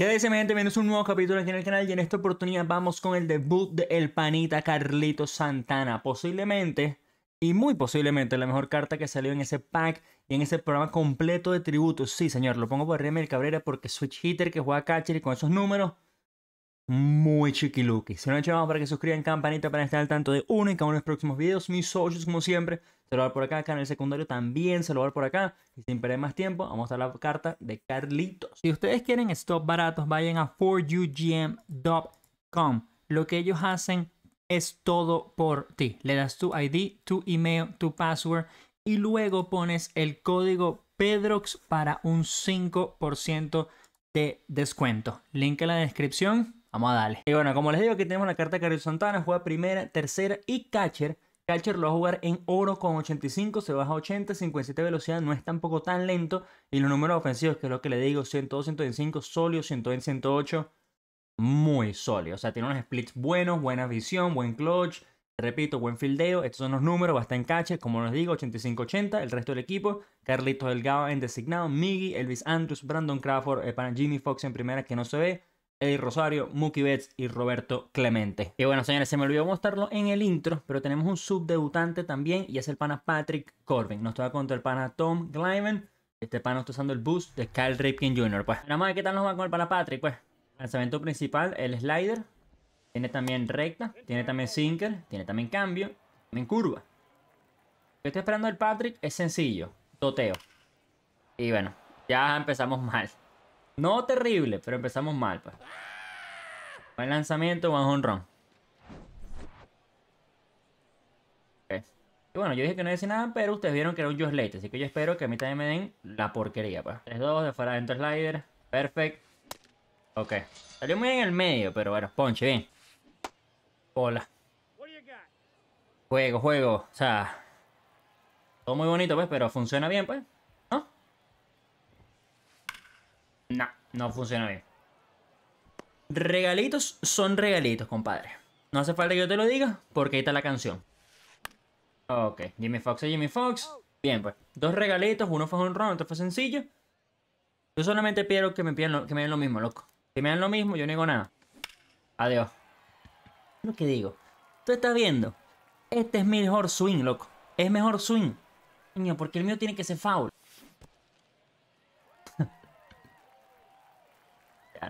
Quédese, mi gente, a un nuevo capítulo aquí en el canal y en esta oportunidad vamos con el debut de El Panita Carlito Santana. Posiblemente, y muy posiblemente, la mejor carta que salió en ese pack y en ese programa completo de tributos. Sí, señor, lo pongo por Remel Cabrera porque Switch Hitter que juega catcher y con esos números muy chiquiluki. Si no han hecho para que suscriban, campanita para estar al tanto de uno y cada uno de los próximos videos. Mis socios, como siempre, se lo dar por acá. en el secundario también, se lo a dar por acá. Y sin perder más tiempo, vamos a la carta de Carlitos. Si ustedes quieren stop baratos, vayan a 4ugm.com. Lo que ellos hacen es todo por ti. Le das tu ID, tu email, tu password y luego pones el código PEDROX para un 5% de descuento. Link en la descripción Vamos a darle. Y bueno, como les digo, aquí tenemos la carta de Carlos Santana. Juega primera, tercera y catcher. Catcher lo va a jugar en oro con 85, se baja a 80, 57 velocidad, no es tampoco tan lento. Y los números ofensivos, que es lo que le digo, 102, 125, sólido, 102, 108, muy sólido. O sea, tiene unos splits buenos, buena visión, buen clutch, repito, buen fildeo. Estos son los números, va a estar en catcher, como les digo, 85, 80, el resto del equipo. Carlitos Delgado en designado, Miggy, Elvis Andrews, Brandon Crawford, eh, para Jimmy Fox en primera, que no se ve. Eddie Rosario, Mookie Betts y Roberto Clemente. Y bueno, señores, se me olvidó mostrarlo en el intro, pero tenemos un subdebutante también y es el pana Patrick Corbin. Nos toca contra el pana Tom Glyman. Este pana está usando el boost de Kyle Ripken Jr. Pues nada más, ¿qué tal nos va con el pana Patrick? Pues lanzamiento principal, el slider. Tiene también recta, tiene también sinker, tiene también cambio, también curva. Lo que estoy esperando del Patrick es sencillo, Toteo Y bueno, ya empezamos mal. No terrible, pero empezamos mal, pues. Buen lanzamiento, buen run. Okay. Y bueno, yo dije que no decía nada, pero ustedes vieron que era un Josh Late, así que yo espero que a mí también me den la porquería, pues. 3-2, de fuera dentro slider. Perfect. Ok. Salió muy bien en el medio, pero bueno, ponche, bien. Hola. Juego, juego. O sea, todo muy bonito, pues, pero funciona bien, pues. No, no funciona bien. Regalitos son regalitos, compadre. No hace falta que yo te lo diga, porque ahí está la canción. Ok, Jimmy Fox Jimmy Fox. Bien, pues. Dos regalitos, uno fue un round, otro fue sencillo. Yo solamente pido que me, pidan que me den lo mismo, loco. Que me dan lo mismo, yo no digo nada. Adiós. Lo que digo. Tú estás viendo. Este es mi mejor swing, loco. Es mejor swing. Niño, porque el mío tiene que ser foul.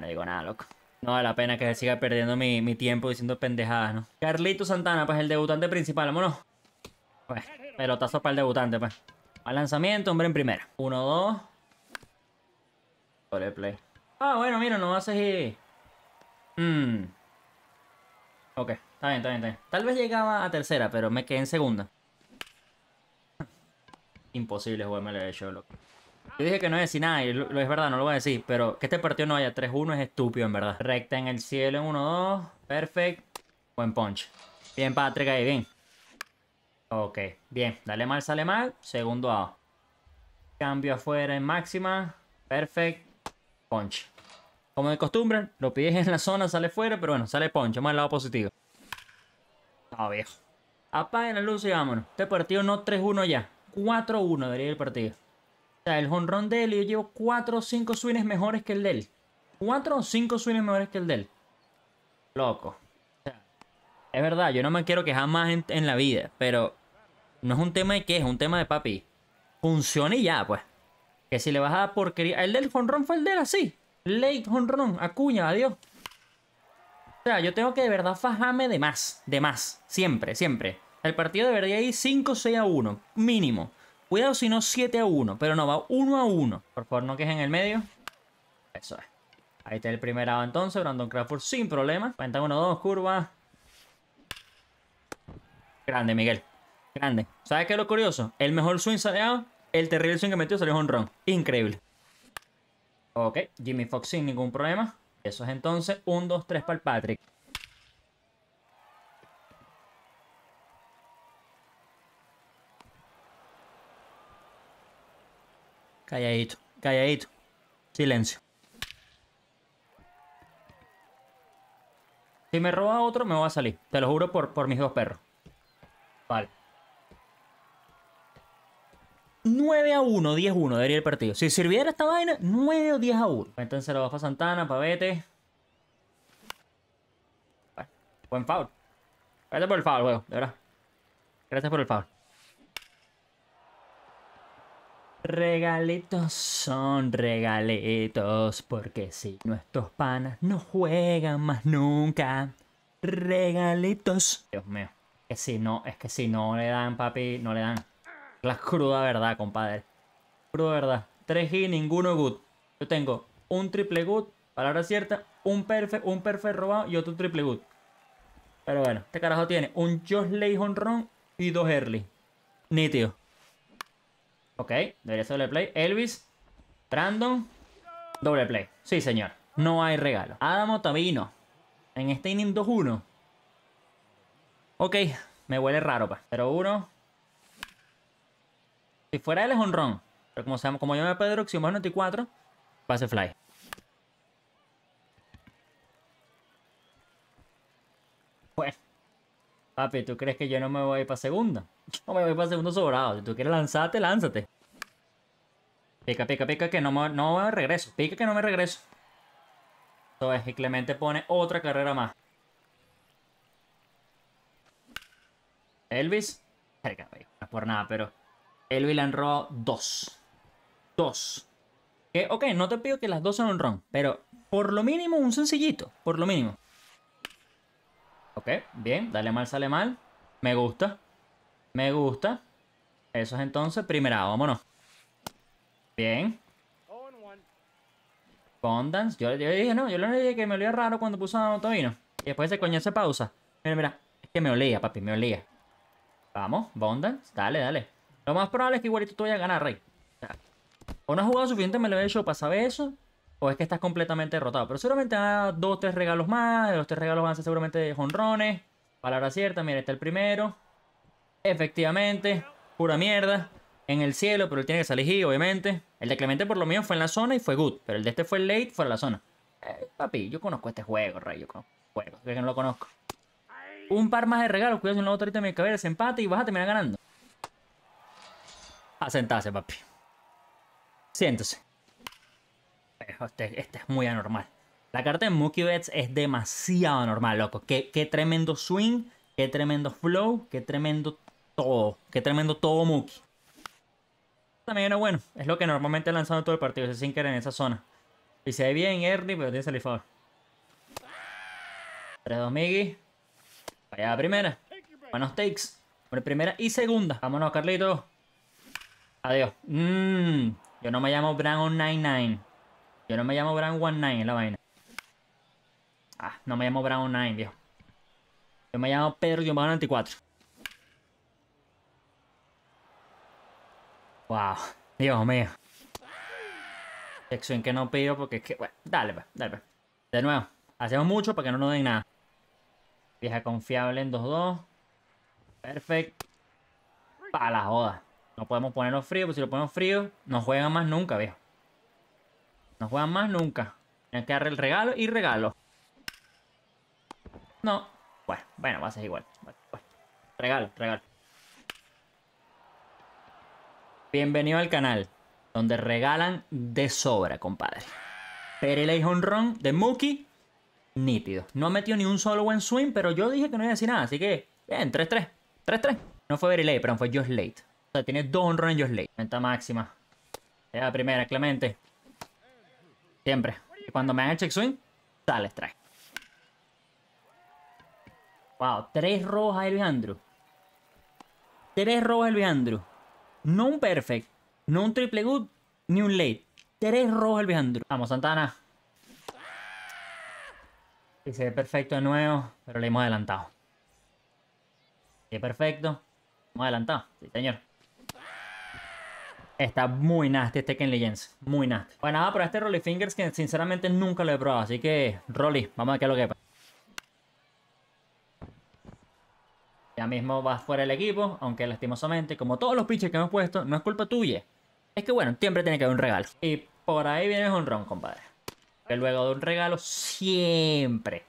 no digo nada, loco. No vale la pena que siga perdiendo mi, tiempo diciendo pendejadas, ¿no? Carlito Santana, pues el debutante principal, vámonos. Pues, pelotazo para el debutante, pues. Al lanzamiento, hombre en primera. Uno, 2 Doble play. Ah, bueno, mira, no haces y... Mmm. Ok, está bien, está bien, está bien. Tal vez llegaba a tercera, pero me quedé en segunda. Imposible jugarme el hecho, loco. Yo dije que no decir nada y lo, es verdad, no lo voy a decir, pero que este partido no haya 3-1 es estúpido, en verdad. Recta en el cielo en 1-2. Perfect. Buen punch. Bien, Patrick, ahí, bien. Ok, bien. Dale mal, sale mal. Segundo A. Cambio afuera en máxima. Perfect. Punch. Como de costumbre, lo pides en la zona, sale fuera, pero bueno, sale punch. Vamos al lado positivo. Ah, viejo. Apaguen la luz y vámonos. Este partido no 3-1 ya. 4-1 debería el partido. O sea, el honrón de él, yo llevo 4 o 5 swings mejores que el de él. 4 o 5 swings mejores que el de él. Loco. O sea, es verdad, yo no me quiero quejar más en, la vida, pero no es un tema de qué, es un tema de papi. Funciona y ya, pues. Que si le vas a dar porquería. El del honrón fue el de él así. Late honrón. acuña, adiós. O sea, yo tengo que de verdad fajame de más, de más. Siempre, siempre. El partido debería ir 5-6 a 1, mínimo. Cuidado si no 7 a 1, pero no, va 1 a 1. Por favor, no es en el medio. Eso es. Ahí está el primer A entonces, Brandon Crawford sin problema. Cuenta 1, 2, curva. Grande, Miguel. Grande. ¿Sabes qué es lo curioso? El mejor swing salió, el terrible swing que metió salió un run. Increíble. Ok, Jimmy Fox sin ningún problema. Eso es entonces 1, 2, 3 para el Patrick. Calladito, calladito. Silencio. Si me roba otro, me va a salir. Te lo juro por, por mis dos perros. Vale. 9 a 1, 10 a 1 debería el partido. Si sirviera esta vaina, 9 o 10 a 1. Entonces lo dos a Santana, Pavete. vete. Buen foul. Gracias por el foul, juego, de verdad. Gracias por el foul. Regalitos son regalitos, porque si nuestros panas no juegan más nunca. Regalitos. Dios mío. Que si no, es que si no le dan, papi, no le dan. La cruda verdad, compadre. Cruda verdad. 3 g ninguno good. Yo tengo un triple good, palabra cierta, un perfect, un perfect robado y otro triple good. Pero bueno, este carajo tiene un Josh Lay y dos early. Nítido. Ok, debería ser doble play. Elvis, Trandon. doble play. Sí, señor. No hay regalo. Adamo Tabino. En este inning 2-1. Ok, me huele raro, pa. 0-1. Si fuera él es un ron. Pero como, como yo me Pedro, si 94, pase fly. Bueno. Pues, Papi, ¿tú crees que yo no me voy para segunda? No me voy para segundo sobrado. Si tú quieres lanzarte, lánzate. Pica, pica, pica, que no me, regreso. Pica que no me regreso. Entonces, y Clemente pone otra carrera más. Elvis. No es por nada, pero... Elvis le han robado dos. Dos. ok, no te pido que las dos sean un ron, pero por lo mínimo un sencillito. Por lo mínimo. Ok, bien. Dale mal, sale mal. Me gusta. Me gusta. Eso es entonces primera. Vámonos. Bien. Bondance Yo, dije, no, yo le dije que me olía raro cuando puso vino Y después se coño se pausa. Mira, mira. Es que me olía, papi, me olía. Vamos, Bondance. Dale, dale. Lo más probable es que igualito tú vayas a ganar, Rey. O no has jugado suficiente me lo he hecho para saber eso o es que estás completamente derrotado. Pero seguramente da dos o tres regalos más. De los tres regalos van a ser seguramente jonrones. Palabra cierta, mira, está el primero. Efectivamente, pura mierda. En el cielo, pero él tiene que salir y obviamente. El de Clemente por lo mío fue en la zona y fue good. Pero el de este fue late, Fue de la zona. Eh, papi, yo conozco este juego, Rayo Yo conozco este juego. que no lo conozco. Un par más de regalos. Cuidado si no ahorita mi cabeza empate y vas a terminar ganando. A sentarse, papi. Siéntese. Este, este, es muy anormal. La carta de Mookie Betts es demasiado anormal, loco. Qué, tremendo swing, qué tremendo flow, qué tremendo todo. Qué tremendo todo Mookie. También era bueno. Es lo que normalmente en todo el partido, ese sinker en esa zona. Y se ve bien Ernie, pero tiene salir favor. 3-2 Miggy. Vaya primera. Buenos takes. por primera y segunda. Vámonos, Carlitos. Adiós. Mmm yo no me llamo Brown99. Yo no me llamo Brown One Nine, la vaina. Ah, no me llamo Brown Nine, viejo. Yo me llamo Pedro Diomano 94. Wow, Dios mío. Sección que no pido porque es que... Bueno, dale, pues, dale, pues. De nuevo, hacemos mucho para que no nos den nada. Vieja confiable en 2-2. Perfecto. Para la joda. No podemos ponerlo frío, porque si lo ponemos frío, no juegan más nunca, viejo. No juegan más nunca. Tienen que darle el regalo y regalo. No. Bueno, bueno, va a ser igual. Regalo, regalo. Bienvenido al canal, donde regalan de sobra, compadre. Pereley Honron de Mookie, nítido. No metió ni un solo buen swing, pero yo dije que no iba a decir nada, así que, bien, 3-3. 3-3. No fue Pereley, pero fue Josh Late. O sea, tiene dos honrones en Josh Late. Venta máxima. La primera, Clemente. Siempre. Y cuando me hagan el check swing, sale strike. Wow, tres rojas a Elvis Tres robos a Elvis No un perfect, no un triple good, ni un late. Tres robos a Vamos, Santana. Y se ve perfecto de nuevo, pero le hemos adelantado. Se ve perfecto. Hemos adelantado, sí señor. Está muy nasty este Ken Legends. Muy nasty. Bueno pues nada, pero este Rolly Fingers que sinceramente nunca lo he probado. Así que, Rolly, vamos a ver qué es lo que pasa. Ya mismo vas fuera del equipo, aunque lastimosamente, como todos los pinches que hemos puesto, no es culpa tuya. Es que bueno, siempre tiene que haber un regalo. Y por ahí viene un ron, compadre. Que luego de un regalo, siempre,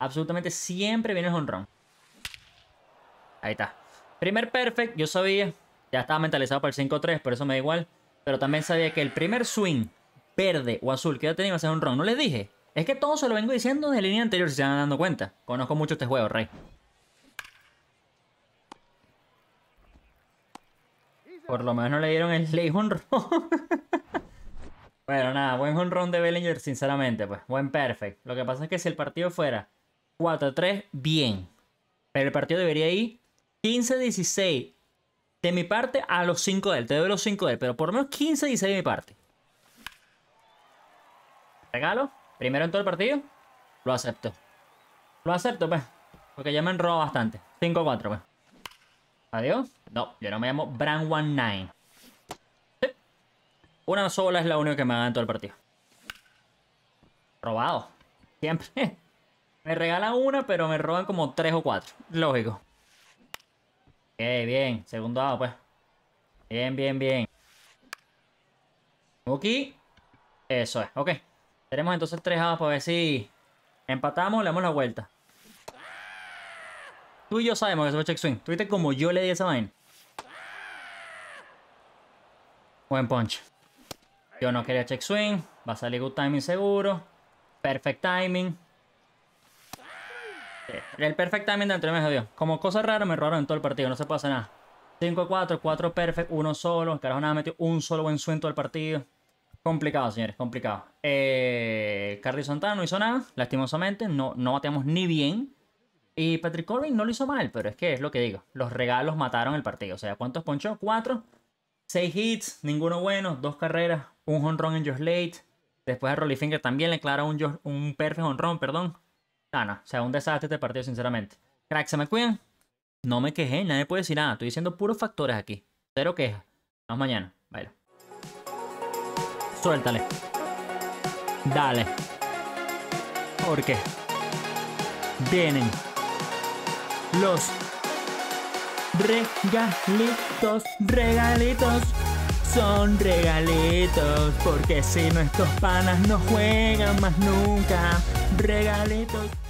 absolutamente siempre viene un ron. Ahí está. Primer perfect, yo sabía, ya estaba mentalizado para el 5-3, por eso me da igual. Pero también sabía que el primer swing verde o azul que yo tenía iba a ser un ron. No les dije. Es que todo se lo vengo diciendo desde la línea anterior, si se van dando cuenta. Conozco mucho este juego, Rey. Por lo menos no le dieron el ley honrón. bueno, nada, buen run de Bellinger, sinceramente, pues. Buen perfect. Lo que pasa es que si el partido fuera 4-3, bien. Pero el partido debería ir 15-16, de mi parte a los 5 de él. Te doy los 5 de él, pero por lo menos 15 y 6 de mi parte. Regalo. Primero en todo el partido. Lo acepto. Lo acepto, pues. Porque ya me han robado bastante. 5-4, pues. Adiós. No, yo no me llamo Brand 19. Una sola es la única que me haga en todo el partido. Robado. Siempre. me regalan una, pero me roban como 3 o 4 Lógico. Ok, bien. Segundo dado, pues. Bien, bien, bien. Ok. Eso es, ok. Tenemos entonces tres dados para ver si empatamos le damos la vuelta. Tú y yo sabemos que eso fue check swing. Tuviste como yo le di esa vaina. Buen punch. Yo no quería check swing. Va a salir good timing seguro. Perfect timing. Eh, el perfect de medio, me Como cosa rara me robaron en todo el partido, no se puede hacer nada. 5-4, 4 perfect, uno solo. Carajo, nada metió un solo buen swing todo el partido. Complicado, señores, complicado. Eh, Carly Santana no hizo nada, lastimosamente. No, no bateamos ni bien. Y Patrick Corbin no lo hizo mal, pero es que es lo que digo. Los regalos mataron el partido. O sea, ¿cuántos ponchó? Cuatro. 6 hits, ninguno bueno, dos carreras, un honrón en Josh Late. Después de Rolly Finger también le aclara un, un perfect honrón, perdón. No, ah, no, o sea, un desastre este partido, sinceramente. Crack, se me cuidan. No me quejé, nadie puede decir nada. Estoy diciendo puros factores aquí. Cero quejas. Vamos mañana. Baila. Suéltale. Dale. Porque vienen los regalitos, regalitos. Son regalitos, porque si nuestros panas no juegan más nunca regalitos.